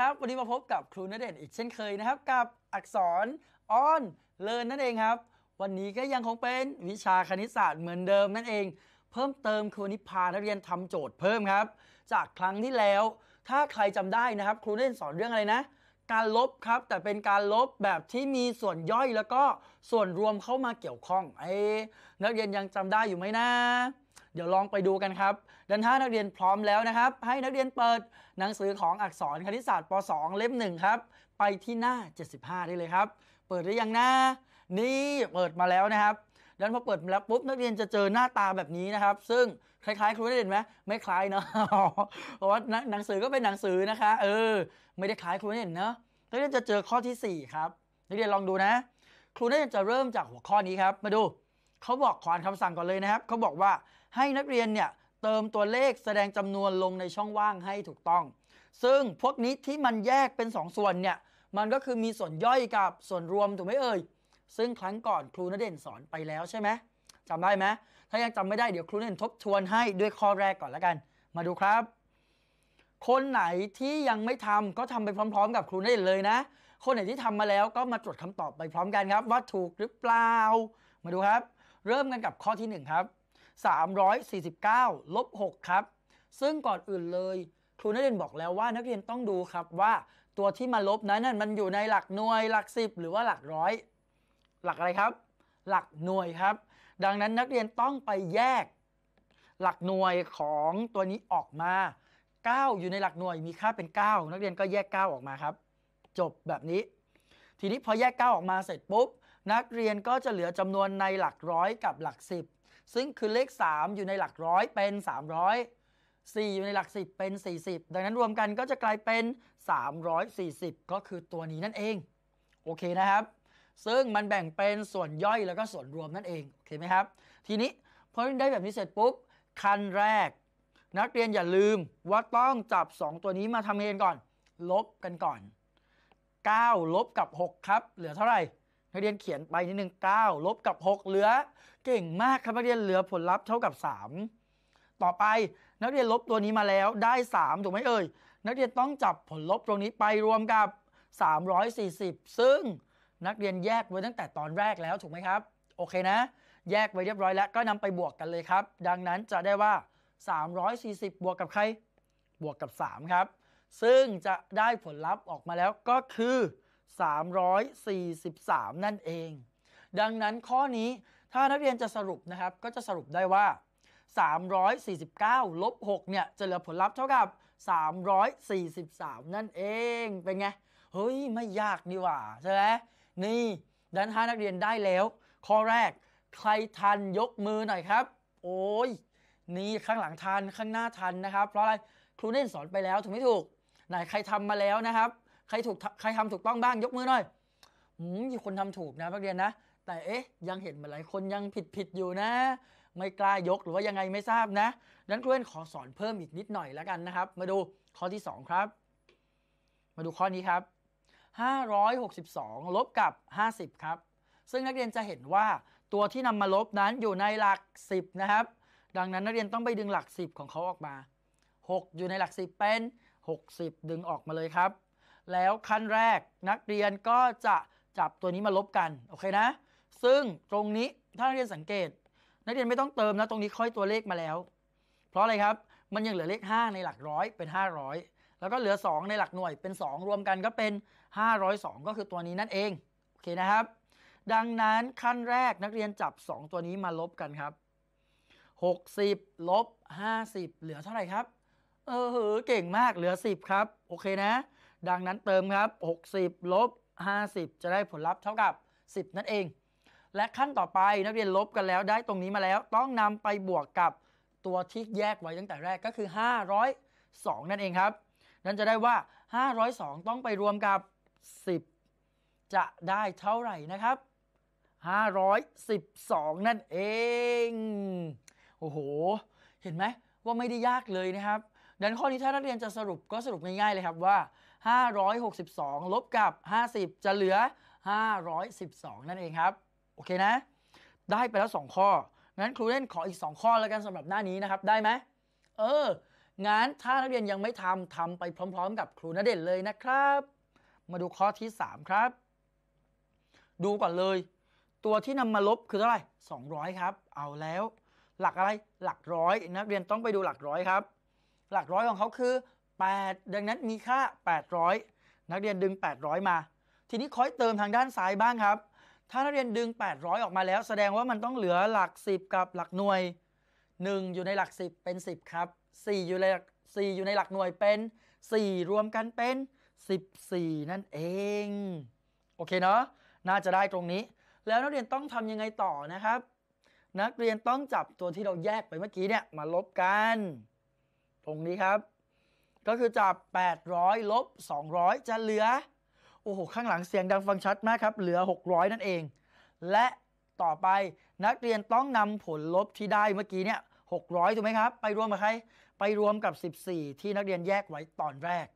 ครับวันนี้มาพบกับครูนเดชอีกเช่นเคยนะครับกับอักษรออนเลินนั่นเองครับวันนี้ก็ยังคงเป็นวิชาคณิตศาสตร์เหมือนเดิมนั่นเอง เพิ่มเติมคือวันนี้พานักเรียนทำโจทย์เพิ่มครับ จากครั้งที่แล้วถ้าใครจำได้นะครับ ครูเล่นสอนเรื่องอะไรนะ การลบครับ แต่เป็นการลบแบบที่มีส่วนย่อย แล้วก็ส่วนรวมเข้ามาเกี่ยวข้องไอ้นักเรียนยังจำได้อยู่ไหมนะเดี๋ยวลองไปดูกันครับ ดันท้านักเรียนพร้อมแล้วนะครับให้นักเรียนเปิดหนังสือของอักษรคณิตศาสตร์ป .2 เล่มหนึ่งครับ ไปที่หน้า 75 ได้เลยครับ เปิดได้ยังนะ นี่เปิดมาแล้วนะครับดันพอเปิดแล้วปุ๊บนักเรียนจะเจอหน้าตาแบบนี้นะครับ ซึ่งคล้ายๆ ครูได้เห็นไหม ไม่คล้ายเนาะ เพราะว่าหนังสือก็เป็นหนังสือนะคะ เออ ไม่ได้คล้ายครูได้เห็นเนาะนักเรียนจะเจอข้อที่ 4 ครับ นักเรียนลองดูนะ ครูได้จะเริ่มจากหัวข้อนี้ครับ มาดูเขาบอกขอานคำสั่งก่อนเลยนะครับ เขาบอกว่าให้นักเรียนเนี่ยเติมตัวเลขแสดงจำนวนลงในช่องว่างให้ถูกต้อง ซึ่งพวกนี้ที่มันแยกเป็น 2 ส่วนเนี่ย มันก็คือมีส่วนย่อยกับส่วนรวมถูกไหมเอ่ย ซึ่งครั้งก่อนครูนเด่นสอนไปแล้วใช่ไหม จำได้ไหม ถ้ายังจำไม่ได้เดี๋ยวครูนเด่นทบทวนให้ด้วยข้อแรกก่อนแล้วกัน มาดูครับ คนไหนที่ยังไม่ทำก็ทำไปพร้อม ๆ กับครูนเด่นเลยนะ คนไหนที่ทำมาแล้วก็มาตรวจคำตอบไปพร้อมกันครับว่าถูกหรือเปล่า มาดูครับเริ่มกันกับข้อที่1ครับ 349 ลบ 6 ครับ ซึ่งก่อนอื่นเลยครูนักเรียนบอกแล้วว่านักเรียนต้องดูครับว่าตัวที่มาลบนั้นมันอยู่ในหลักหน่วยหลัก10หรือว่าหลักร้อยหลักอะไรครับ หลักหน่วยครับ ดังนั้นนักเรียนต้องไปแยกหลักหน่วยของตัวนี้ออกมา 9 อยู่ในหลักหน่วยมีค่าเป็น 9 นักเรียนก็แยก9ออกมาครับ จบแบบนี้ ทีนี้พอแยก9ออกมาเสร็จปุ๊บนักเรียนก็จะเหลือจำนวนในหลักร้อยกับหลักสิบ ซึ่งคือเลข 3 อยู่ในหลักร้อย เป็น 300 4 อยู่ในหลัก10เป็น 40 ดังนั้นรวมกันก็จะกลายเป็น 340 ก็คือตัวนี้นั่นเอง โอเคนะครับ ซึ่งมันแบ่งเป็นส่วนย่อยแล้วก็ส่วนรวมนั่นเอง โอเคไหมครับ ทีนี้พอได้แบบนี้เสร็จปุ๊บ ขั้นแรก นักเรียนอย่าลืมว่าต้องจับ 2 ตัวนี้มาทำเรียนก่อน ลบกันก่อน 9 ลบกับ 6 ครับ เหลือเท่าไหร่นักเรียนเขียนไปนิดนึ่งาลบกับ 6 เหลือ เก่งมากครับนักเรียนเหลือผลลัพธ์เท่ากับ 3 ต่อไปนักเรียนลบตัวนี้มาแล้วได้ 3 ถูกไหมเอ่ยนักเรียนต้องจับผลลบตรงนี้ไปรวมกับ 340 ซึ่งนักเรียนแยกไว้ตั้งแต่ตอนแรกแล้วถูกไหมครับโอเคนะ แยกไว้เรียบร้อย แล้วก็นำไปบวกกันเลยครับ ดังนั้นจะได้ว่า 340 บวกกับใคร บวกกับ3ครับซึ่งจะได้ผลลัพธ์ออกมาแล้วก็คือ343 นั่นเอง ดังนั้นข้อนี้ถ้านักเรียนจะสรุปนะครับ ก็จะสรุปได้ว่า 349ลบ6เนี่ย จะเหลือผลลัพธ์เท่ากับ 343 นั่นเองเป็นไงเฮ้ยไม่ยากดีว่าใช่ไหมนี่ดันท้านักเรียนได้แล้ว ข้อแรก ใครทันยกมือหน่อยครับ โอ้ยนี่ข้างหลังทันข้างหน้าทันนะครับ เพราะอะไรครูเน้นสอนไปแล้วถูกไม่ถูกไหนใครทำมาแล้วนะครับใครถูกใครทำถูกต้องบ้างยกมือหน่อยอืมมีคนทำถูกนะนักเรียนนะ แต่เอ๊ะยังเห็นมหลายคนยังผิดผิดอยู่นะ ไม่กล้ายกหรือว่ายังไงไม่ทราบนะนั้นเรียนขอสอนเพิ่มอีกนิดหน่อยแล้วกันนะครับ มาดูข้อที่ 2 ครับ มาดูข้อนี้ครับ562 ลบกับ 50ครับ ซึ่งนักเรียนจะเห็นว่าตัวที่นำมาลบนั้นอยู่ในหลัก 10 นะครับ ดังนั้นนักเรียนต้องไปดึงหลัก 10 ของเขาออกมา 6 อยู่ในหลัก 10 เป็น60 ดึงออกมาเลยครับแล้วขั้นแรกนักเรียนก็จะจับตัวนี้มาลบกัน โอเคนะ ซึ่งตรงนี้ถ้านักเรียนสังเกต นักเรียนไม่ต้องเติมนะตรงนี้ค่อยตัวเลขมาแล้ว เพราะอะไรครับ มันยังเหลือเลข5ในหลักร้อยเป็น 500 แล้วก็เหลือ 2 ในหลักหน่วยเป็น 2 รวมกันก็เป็น 502ก็คือตัวนี้นั่นเองโอเคนะครับ ดังนั้นขั้นแรกนักเรียนจับ 2 ตัวนี้มาลบกันครับ60ลบ50เหลือเท่าไหร่ครับ เออเก่งมากเหลือ 10 ครับ โอเคนะดังนั้นเติมครับ 60ลบ50 จะได้ผลลัพธ์เท่ากับ 10 นั่นเอง และขั้นต่อไปนักเรียนลบกันแล้ว ได้ตรงนี้มาแล้ว ต้องนำไปบวกกับตัวที่แยกไว้ตั้งแต่แรกก็คือ502นั่นเองครับ นั่นจะได้ว่า502ต้องไปรวมกับ 10 จะได้เท่าไหร่นะครับ 512 นั่นเอง โอ้โห เห็นไหมว่าไม่ได้ยากเลยนะครับ ดังข้อนี้ถ้านักเรียนจะสรุปก็สรุปง่ายๆเลยครับว่า562 ลบกับ 50 จะเหลือ 512นั่นเองครับ โอเคนะ ได้ไปแล้ว2ข้องั้นครูเล่นขออีก 2 ข้อแล้วกันสำหรับหน้านี้นะครับ ได้ไหมเอองั้นถ้านักเรียนยังไม่ทำทำไปพร้อม ๆ กับครูนเด่นเลยนะครับ มาดูข้อที่ 3 ครับ ดูก่อนเลย ตัวที่นำมาลบคือเท่าไหร่200 ครับ เอาแล้ว หลักอะไรหลักร้อยนักเรียนต้องไปดูหลักร้อยครับ หลักร้อยของเขาคือ8ดังนั้นมีค่า 800 นักเรียนดึง 800 มา ทีนี้คอยเติมทางด้านซ้ายบ้างครับ ถ้านักเรียนดึง 800 ออกมาแล้วแสดงว่ามันต้องเหลือหลัก10กับหลักหน่วย 1 อยู่ในหลัก10เป็น 10 ครับ 4 อยู่ในหลัก4อยู่ในหลักหน่วยเป็น 4 รวมกันเป็น 14 นั่นเอง โอเคเนาะน่าจะได้ตรงนี้ แล้วนักเรียนต้องทำยังไงต่อนะครับ นักเรียนต้องจับตัวที่เราแยกไปเมื่อกี้เนี่ยมาลบกัน ตรงนี้ครับก็คือจาก 800 ลบ 200 จะเหลือ โอ้โห ข้างหลังเสียงดังฟังชัดมากครับ เหลือ 600 นั่นเอง และต่อไปนักเรียนต้องนำผลลบที่ได้เมื่อกี้เนี่ย 600 ถูกไหมครับ ไปรวมกับใคร ไปรวมกับ 14 ที่นักเรียนแยกไว้ตอนแรก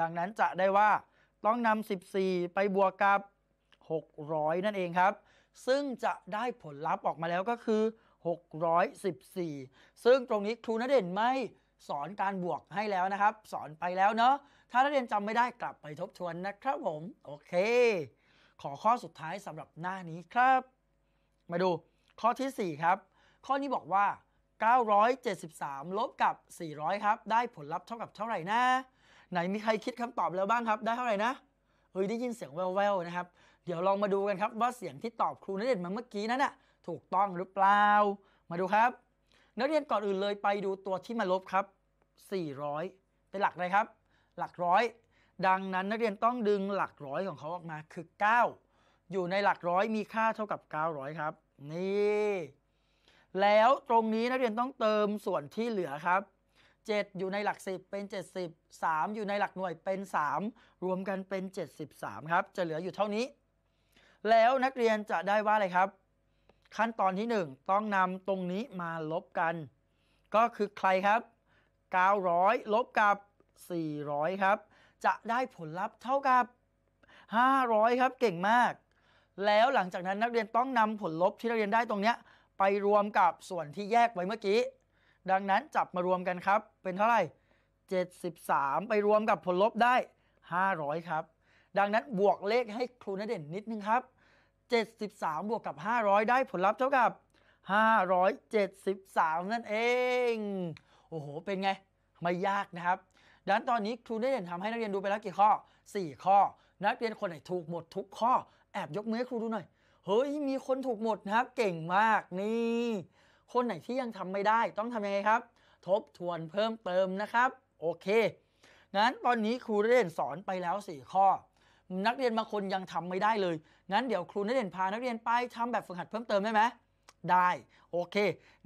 ดังนั้นจะได้ว่าต้องนำ 14 ไปบวกกับ 600 นั่นเองครับ ซึ่งจะได้ผลลัพธ์ออกมาแล้วก็คือ 614 ซึ่งตรงนี้ครูนเด่นไม่สอนการบวกให้แล้วนะครับ สอนไปแล้วเนาะถ้านักเรียนจำไม่ได้กลับไปทบทวนนะครับผม โอเค ขอข้อสุดท้ายสำหรับหน้านี้ครับ มาดูข้อที่ 4 ครับ ข้อนี้บอกว่า 973 ลบกับ 400 ครับ ได้ผลลัพธ์เท่ากับเท่าไหร่นะ ไหนมีใครคิดคำตอบแล้วบ้างครับได้เท่าไหร่นะเฮ้ยได้ยินเสียงแววๆนะครับ เดี๋ยวลองมาดูกันครับว่าเสียงที่ตอบครูนักเรียนมาเมื่อกี้นั้นนะถูกต้องหรือเปล่า มาดูครับนักเรียนก่อนอื่นเลย ไปดูตัวที่มาลบครับ 400 เป็นหลักอะไรครับ หลักร้อย ดังนั้นนักเรียนต้องดึงหลักร้อยของเขาออกมาคือ 9 อยู่ในหลักร้อยมีค่าเท่ากับ 900 ครับ นี่ แล้วตรงนี้นักเรียนต้องเติมส่วนที่เหลือครับ 7 อยู่ในหลัก 10 เป็น 70 3 อยู่ในหลักหน่วยเป็น 3 รวมกันเป็น 73 ครับ จะเหลืออยู่เท่านี้ แล้วนักเรียนจะได้ว่าอะไรครับขั้นตอนที่ 1 ต้องนำตรงนี้มาลบกัน ก็คือใครครับ 900 ลบกับ 400 ครับ จะได้ผลลัพธ์เท่ากับ 500 ครับเก่งมาก แล้วหลังจากนั้นนักเรียนต้องนำผลลบที่นักเรียนได้ตรงนี้ ไปรวมกับส่วนที่แยกไว้เมื่อกี้ ดังนั้นจับมารวมกันครับ เป็นเท่าไหร่ 73 ไปรวมกับผลลบได้ 500 ครับ ดังนั้นบวกเลขให้ครูนเด่นนิดนึงครับ73บวกกับ 500 ได้ผลลัพธ์เท่ากับ 573 นั่นเอง โอ้โห เป็นไง ไม่ยากนะครับดังนั้นตอนนี้ครูได้เห็นทำให้นักเรียนดูไปแล้วกี่ข้อ 4 ข้อ นักเรียนคนไหนถูกหมดทุกข้อ แอบยกมือให้ครูดูหน่อยเฮ้ยมีคนถูกหมดนะครับเก่งมากนี่คนไหนที่ยังทำไม่ได้ต้องทำยังไงครับ ทบทวนเพิ่มเติมนะครับโอเคงั้นตอนนี้ครูได้เด่นสอนไปแล้ว 4 ข้อนักเรียนบางคนยังทำไม่ได้เลย งั้น เดี๋ยวครูนักเรียนพานักเรียนไปทำแบบฝึกหัดเพิ่มเติมได้ไหมได้ โอเค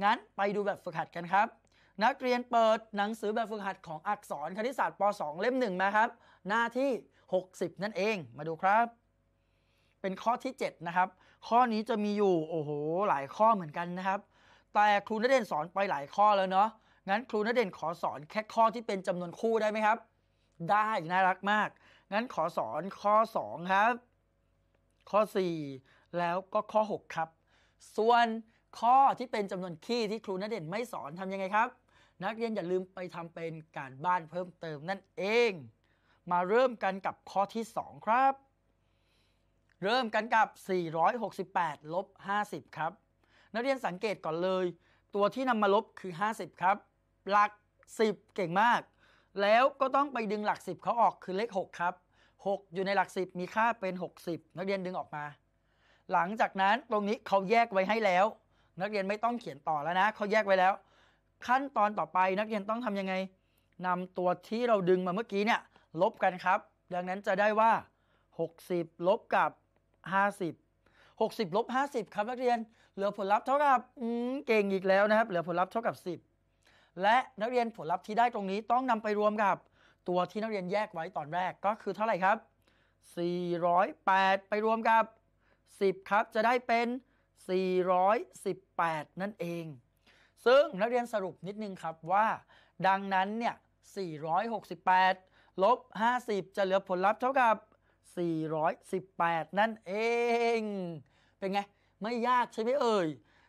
งั้นไปดูแบบฝึกหัดกันครับ นักเรียนเปิดหนังสือแบบฝึกหัดของอักษรคณิตศาสตร์ป .2 เล่มหนึ่งมาครับหน้าที่ 60 นั่นเอง มาดูครับ เป็นข้อที่7นะครับ ข้อนี้จะมีอยู่โอ้โห หลายข้อเหมือนกันนะครับ แต่ครูนักเรียนสอนไปหลายข้อแล้วเนาะ งั้นครูนักเรียนขอสอนแค่ข้อที่เป็นจำนวนคู่ได้ไหมครับ ได้ น่ารักมากงั้นขอสอนข้อ2 ครับข้อ 4 แล้วก็ข้อ 6 ครับ ส่วนข้อที่เป็นจำนวนคี่ที่ครูนัดเด่นไม่สอนทำยังไงครับ นักเรียนอย่าลืมไปทำเป็นการบ้านเพิ่มเติมนั่นเอง มาเริ่มกันกับข้อที่ 2 ครับ เริ่มกันกับ 468ลบ50 ครับ นักเรียนสังเกตก่อนเลย ตัวที่นำมาลบคือ 50 ครับหลัก 10 เก่งมากแล้วก็ต้องไปดึงหลัก 10 เขาออกคือเลข6 ครับ 6 อยู่ในหลัก 10 มีค่าเป็น 60 นักเรียนดึงออกมา หลังจากนั้นตรงนี้เขาแยกไว้ให้แล้ว นักเรียนไม่ต้องเขียนต่อแล้วนะเขาแยกไว้แล้ว ขั้นตอนต่อไปนักเรียนต้องทํำยังไง นำตัวที่เราดึงมาเมื่อกี้เนี่ย ลบกันครับ ดังนั้นจะได้ว่า 60 ลบกับ 50 60ลบ50 ครับนักเรียนเหลือผลลัพธ์เท่ากับเก่งอีกแล้วนะครับเหลือผลลัพธ์เท่ากับ10และนักเรียนผลลัพธ์ที่ได้ตรงนี้ต้องนำไปรวมกับตัวที่นักเรียนแยกไว้ตอนแรกก็คือเท่าไหร่ครับ 408 ไปรวมกับ 10 ครับ จะได้เป็น 418 นั่นเอง ซึ่งนักเรียนสรุปนิดนึงครับว่า ดังนั้นเนี่ย 468 ลบ 50 จะเหลือผลลัพธ์เท่ากับ 418 นั่นเอง เป็นไง ไม่ยากใช่ไหมเอ่ย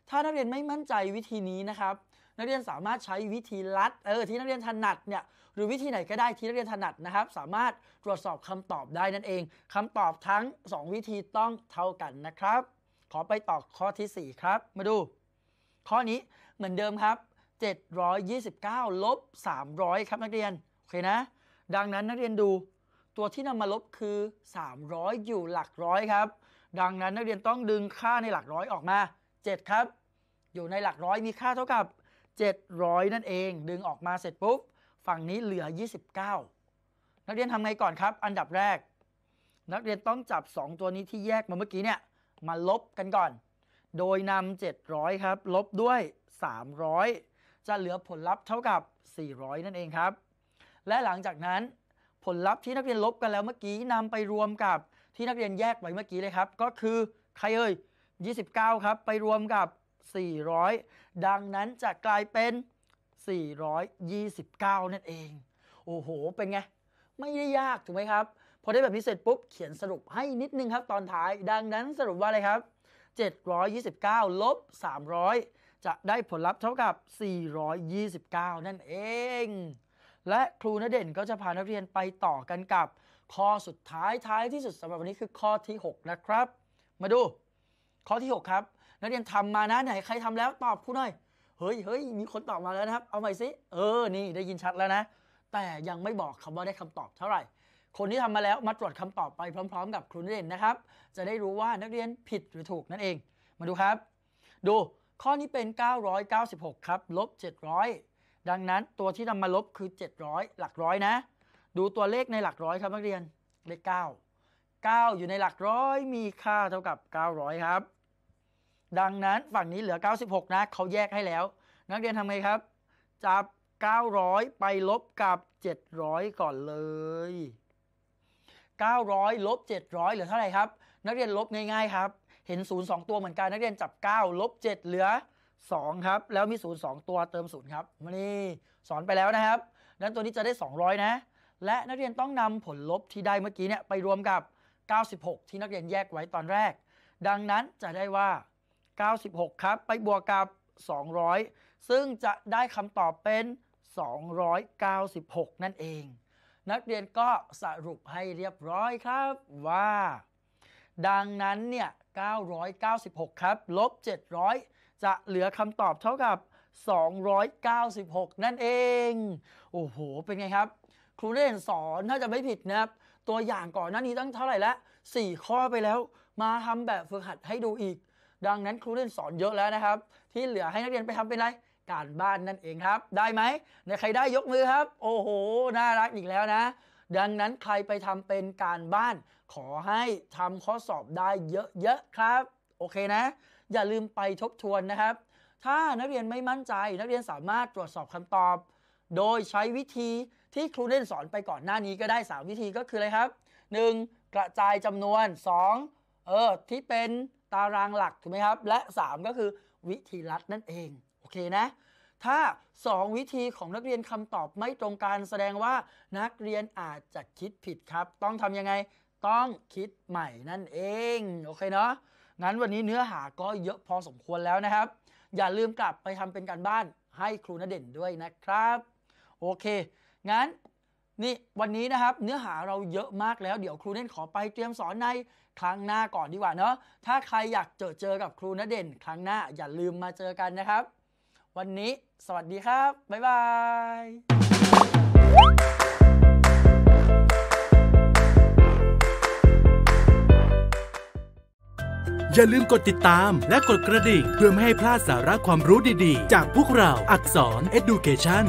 ถ้านักเรียนไม่มั่นใจวิธีนี้นะครับนักเรียนสามารถใช้วิธีลัดเออที่นักเรียนถนัดเนี่ยหรือวิธีไหนก็ได้ที่นักเรียนถนัดนะครับสามารถตรวจสอบคำตอบได้นั่นเอง คำตอบทั้ง 2 วิธีต้องเท่ากันนะครับ ขอไปต่อข้อที่ 4 ครับมาดู ข้อนี้เหมือนเดิมครับ 729 ลบ 300 ครับนักเรียน โอเคนะ ดังนั้นนักเรียนดู ตัวที่นำมาลบคือ 300 อยู่หลักร้อยครับ ดังนั้นนักเรียนต้องดึงค่าในหลักร้อยออกมา 7 ครับ อยู่ในหลักร้อยมีค่าเท่ากับ700 นั่นเองดึงออกมาเสร็จปุ๊บ ฝั่งนี้เหลือ 29 นักเรียนทำไงก่อนครับ อันดับแรก นักเรียนต้องจับ 2 ตัวนี้ที่แยกมาเมื่อกี้เนี่ยมาลบกันก่อน โดยนำ700 ครับ ลบด้วย 300 จะเหลือผลลัพธ์เท่ากับ 400 นั่นเองครับ และหลังจากนั้นผลลัพธ์ที่นักเรียนลบกันแล้วเมื่อกี้นำไปรวมกับที่นักเรียนแยกไว้เมื่อกี้เลยครับก็คือใครเอ่ย29 ครับไปรวมกับ400 ดังนั้นจะกลายเป็น 429 นั่นเอง โอ้โหเป็นไง ไม่ได้ยากถูกไหมครับ พอได้แบบพิเศษปุ๊บเขียนสรุปให้นิดนึงครับ ตอนท้ายดังนั้นสรุปว่า อะไรครับ 729ลบ300 จะได้ผลลัพธ์เท่ากับ 429 นั่นเอง และครูนเด่นก็จะพานักเรียนไปต่อกันกับข้อสุดท้ายท้ายที่สุดสำหรับวันนี้คือข้อที่ 6 นะครับ มาดูข้อที่6ครับนักเรียนทำมานะไหนใครทำแล้วตอบคูหน่อยเฮ้ยเฮ้ยมีคนตอบมาแล้วนะครับ เอาใหม่สิเออนี่ได้ยินชัดแล้วนะ แต่ยังไม่บอกคำว่าได้คำตอบเท่าไหร่ คนที่ทำมาแล้วมาตรวจคำตอบไปพร้อม ๆ กับครูนักเรียนนะครับ จะได้รู้ว่านักเรียนผิดหรือถูกนั่นเอง มาดูครับ ดูข้อนี้เป็น 996 ครับลบ700 ดังนั้นตัวที่นำมาลบคือ 700 หลักร้อยนะ ดูตัวเลขในหลักร้อยครับนักเรียนเลข9 9อยู่ในหลักร้อยมีค่าเท่ากับ900 ครับดังนั้นฝั่งนี้เหลือ 96 นะเขาแยกให้แล้ว นักเรียนทำไงครับจับ900 ไปลบกับ 700ก่อนเลย900ลบ700เหลือเท่าไหร่ครับ นักเรียนลบง่าย ๆครับเห็น0 2ตัวเหมือนกันนักเรียนจับ 9 ลบ 7 เหลือ 2 ครับแล้วมี0 2ตัวเติม0ครับมานี่สอนไปแล้วนะครับนั้นตัวนี้จะได้ 200 นะ และนักเรียนต้องนำผลลบที่ได้เมื่อกี้เนี่ยไปรวมกับ 96 ที่นักเรียนแยกไว้ตอนแรก ดังนั้นจะได้ว่า96 ครับ ไปบวกกับ 200 ซึ่งจะได้คำตอบเป็น 296 นั่นเอง นักเรียนก็สรุปให้เรียบร้อยครับว่า ดังนั้นเนี่ย996 ครับ ลบ 700 จะเหลือคำตอบเท่ากับ 296 นั่นเอง โอ้โห เป็นไงครับ ครูเียนสอนถ้าจะไม่ผิดนะครับตัวอย่างก่อนหน้านี้ตั้งเท่าไหร่ละ4 ข้อไปแล้วมาทำแบบฝึกหัดให้ดูอีกดังนั้นครูเรียนสอนเยอะแล้วนะครับ ที่เหลือให้นักเรียนไปทำเป็นไร การบ้านนั่นเองครับ ได้ไหม ในใครได้ยกมือครับ โอ้โหน่ารักอีกแล้วนะ ดังนั้นใครไปทำเป็นการบ้าน ขอให้ทำข้อสอบได้เยอะๆครับ โอเคนะ อย่าลืมไปทบทวนนะครับ ถ้านักเรียนไม่มั่นใจนักเรียนสามารถตรวจสอบคำตอบ โดยใช้วิธีที่ครูเล่นสอนไปก่อนหน้านี้ก็ได้ 3 วิธีก็คืออะไรครับ 1. กระจายจำนวน 2. เออที่เป็นตารางหลักถูกไหมครับและ 3 ก็คือวิธีลัดนั่นเองโอเคนะถ้า 2 วิธีของนักเรียนคำตอบไม่ตรงกันแสดงว่านักเรียนอาจจะคิดผิดครับ ต้องทำยังไง ต้องคิดใหม่นั่นเองโอเคเนาะงั้นวันนี้เนื้อหาก็เยอะพอสมควรแล้วนะครับ อย่าลืมกลับไปทำเป็นการบ้านให้ครูนเด่นด้วยนะครับโอเค งั้นนี่วันนี้นะครับเนื้อหาเราเยอะมากแล้วเดี๋ยวครูเด่นขอไปเตรียมสอนในครั้งหน้าก่อนดีกว่าเนาะ ถ้าใครอยากเจอเจอกับครูณเด่น ครั้งหน้าอย่าลืมมาเจอกันนะครับ วันนี้สวัสดีครับ บ๊ายบาย อย่าลืมกดติดตามและกดกระดิ่งเพื่อไม่ให้พลาดสาระความรู้ดีๆ จากพวกเราอักษร Education